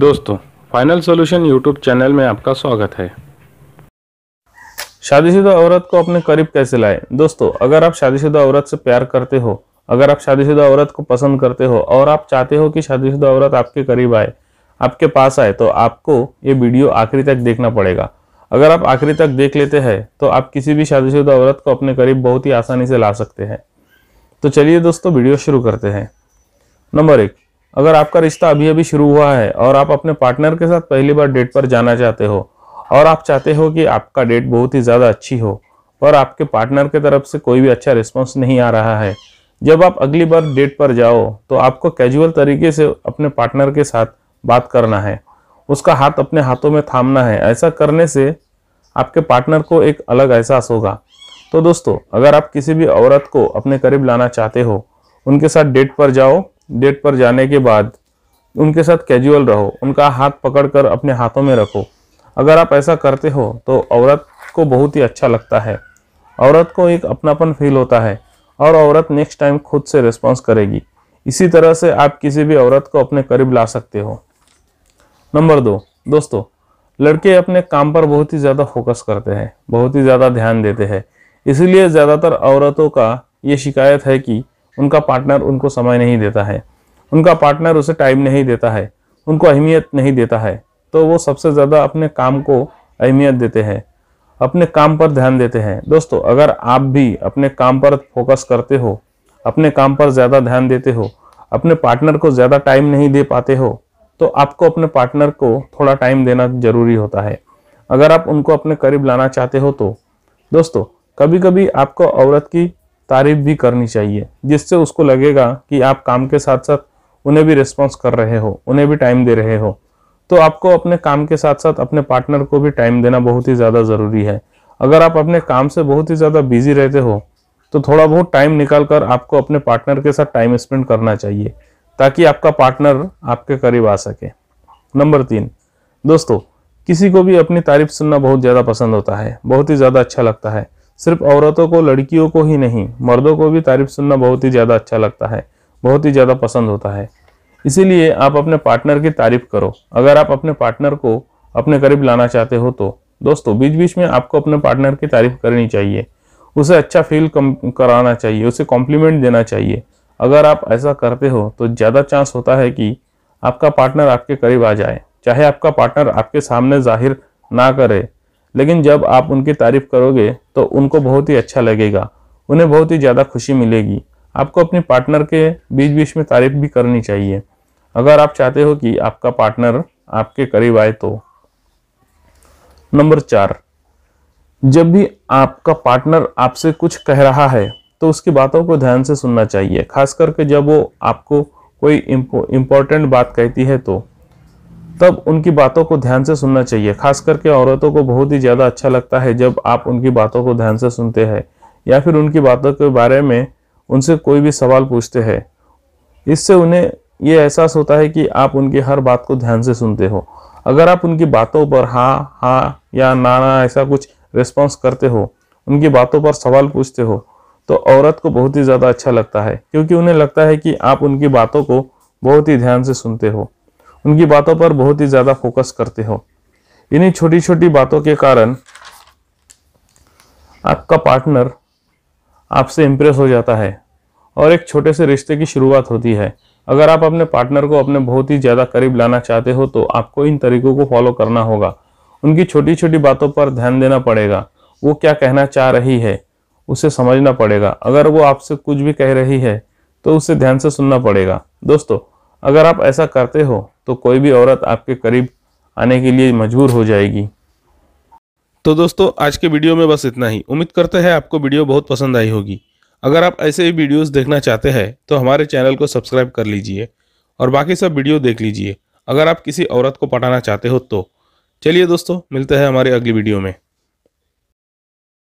दोस्तों final solution YouTube channel में आपका स्वागत है शादीशुदा औरत को अपने करीब कैसे लाए दोस्तों अगर आप शादीशुदा औरत से प्यार करते हो अगर आप शादीशुदा औरत को पसंद करते हो और आप चाहते हो कि शादीशुदा औरत आपके करीब आए आपके पास आए तो आपको ये वीडियो आखिरी तक देखना पड़ेगा अगर आप आखिरी तक देख लेते हैं तो आप किसी भी शादीशुदा औरत को अपने करीब बहुत ही आसानी से ला सकते हैं तो चलिए दोस्तों वीडियो शुरू करते हैं नंबर एक अगर आपका रिश्ता अभी अभी शुरू हुआ है और आप अपने पार्टनर के साथ पहली बार डेट पर जाना चाहते हो और आप चाहते हो कि आपका डेट बहुत ही ज़्यादा अच्छी हो और आपके पार्टनर की तरफ से कोई भी अच्छा रिस्पॉन्स नहीं आ रहा है जब आप अगली बार डेट पर जाओ तो आपको कैजुअल तरीके से अपने पार्टनर के साथ बात करना है उसका हाथ अपने हाथों में थामना है ऐसा करने से आपके पार्टनर को एक अलग एहसास होगा तो दोस्तों अगर आप किसी भी औरत को अपने करीब लाना चाहते हो उनके साथ डेट पर जाओ डेट पर जाने के बाद उनके साथ कैजुअल रहो उनका हाथ पकड़कर अपने हाथों में रखो अगर आप ऐसा करते हो तो औरत को बहुत ही अच्छा लगता है औरत को एक अपनापन फील होता है और औरत नेक्स्ट टाइम खुद से रिस्पॉन्स करेगी इसी तरह से आप किसी भी औरत को अपने करीब ला सकते हो नंबर दो दोस्तों लड़के अपने काम पर बहुत ही ज़्यादा फोकस करते हैं बहुत ही ज़्यादा ध्यान देते हैं इसीलिए ज़्यादातर औरतों का ये शिकायत है कि उनका पार्टनर उनको समय नहीं देता है उनका पार्टनर उसे टाइम नहीं देता है उनको अहमियत नहीं देता है तो वो सबसे ज़्यादा अपने काम को अहमियत देते हैं अपने काम पर ध्यान देते हैं दोस्तों अगर आप भी अपने काम पर फोकस करते हो अपने काम पर ज़्यादा ध्यान देते हो अपने पार्टनर को ज़्यादा टाइम नहीं दे पाते हो तो आपको अपने पार्टनर को थोड़ा टाइम देना जरूरी होता है अगर आप उनको अपने करीब लाना चाहते हो तो दोस्तों कभी कभी आपको औरत की तारीफ भी करनी चाहिए जिससे उसको लगेगा कि आप काम के साथ साथ उन्हें भी रिस्पॉन्स कर रहे हो उन्हें भी टाइम दे रहे हो तो आपको अपने काम के साथ साथ अपने पार्टनर को भी टाइम देना बहुत ही ज़्यादा ज़रूरी है अगर आप अपने काम से बहुत ही ज़्यादा बिजी रहते हो तो थोड़ा बहुत टाइम निकाल कर आपको अपने पार्टनर के साथ टाइम स्पेंड करना चाहिए ताकि आपका पार्टनर आपके करीब आ सके नंबर तीन दोस्तों किसी को भी अपनी तारीफ सुनना बहुत ज़्यादा पसंद होता है बहुत ही ज़्यादा अच्छा लगता है सिर्फ औरतों को लड़कियों को ही नहीं मर्दों को भी तारीफ सुनना बहुत ही ज़्यादा अच्छा लगता है बहुत ही ज़्यादा पसंद होता है इसीलिए आप अपने पार्टनर की तारीफ करो अगर आप अपने पार्टनर को अपने करीब लाना चाहते हो तो दोस्तों बीच बीच में आपको अपने पार्टनर की तारीफ करनी चाहिए उसे अच्छा फील कराना चाहिए उसे कॉम्प्लीमेंट देना चाहिए अगर आप ऐसा करते हो तो ज़्यादा चांस होता है कि आपका पार्टनर आपके करीब आ जाए चाहे आपका पार्टनर आपके सामने जाहिर ना करे लेकिन जब आप उनकी तारीफ करोगे तो उनको बहुत ही अच्छा लगेगा उन्हें बहुत ही ज़्यादा खुशी मिलेगी आपको अपने पार्टनर के बीच बीच में तारीफ भी करनी चाहिए अगर आप चाहते हो कि आपका पार्टनर आपके करीब आए तो नंबर चार जब भी आपका पार्टनर आपसे कुछ कह रहा है तो उसकी बातों को ध्यान से सुनना चाहिए खास करके जब वो आपको कोई इम्पोर्टेंट बात कहती है तो तब उनकी बातों को ध्यान से सुनना चाहिए खास करके औरतों को बहुत ही ज़्यादा अच्छा लगता है जब आप उनकी बातों को ध्यान से सुनते हैं या फिर उनकी बातों के बारे में उनसे कोई भी सवाल पूछते हैं इससे उन्हें ये एहसास होता है कि आप उनकी हर बात को ध्यान से सुनते हो अगर आप उनकी बातों पर हाँ हाँ या ना ना ऐसा कुछ रिस्पॉन्स करते हो उनकी बातों पर सवाल पूछते हो तो औरत को बहुत ही ज़्यादा अच्छा लगता है क्योंकि उन्हें लगता है कि आप उनकी बातों को बहुत ही ध्यान से सुनते हो उनकी बातों पर बहुत ही ज़्यादा फोकस करते हो इन्हीं छोटी छोटी बातों के कारण आपका पार्टनर आपसे इम्प्रेस हो जाता है और एक छोटे से रिश्ते की शुरुआत होती है अगर आप अपने पार्टनर को अपने बहुत ही ज़्यादा करीब लाना चाहते हो तो आपको इन तरीकों को फॉलो करना होगा उनकी छोटी छोटी बातों पर ध्यान देना पड़ेगा वो क्या कहना चाह रही है उसे समझना पड़ेगा अगर वो आपसे कुछ भी कह रही है तो उसे ध्यान से सुनना पड़ेगा दोस्तों अगर आप ऐसा करते हो तो कोई भी औरत आपके करीब आने के लिए मजबूर हो जाएगी तो दोस्तों आज के वीडियो में बस इतना ही उम्मीद करते हैं आपको वीडियो बहुत पसंद आई होगी अगर आप ऐसे ही वीडियोस देखना चाहते हैं तो हमारे चैनल को सब्सक्राइब कर लीजिए और बाकी सब वीडियो देख लीजिए अगर आप किसी औरत को पटाना चाहते हो तो चलिए दोस्तों मिलते हैं हमारे अगली वीडियो में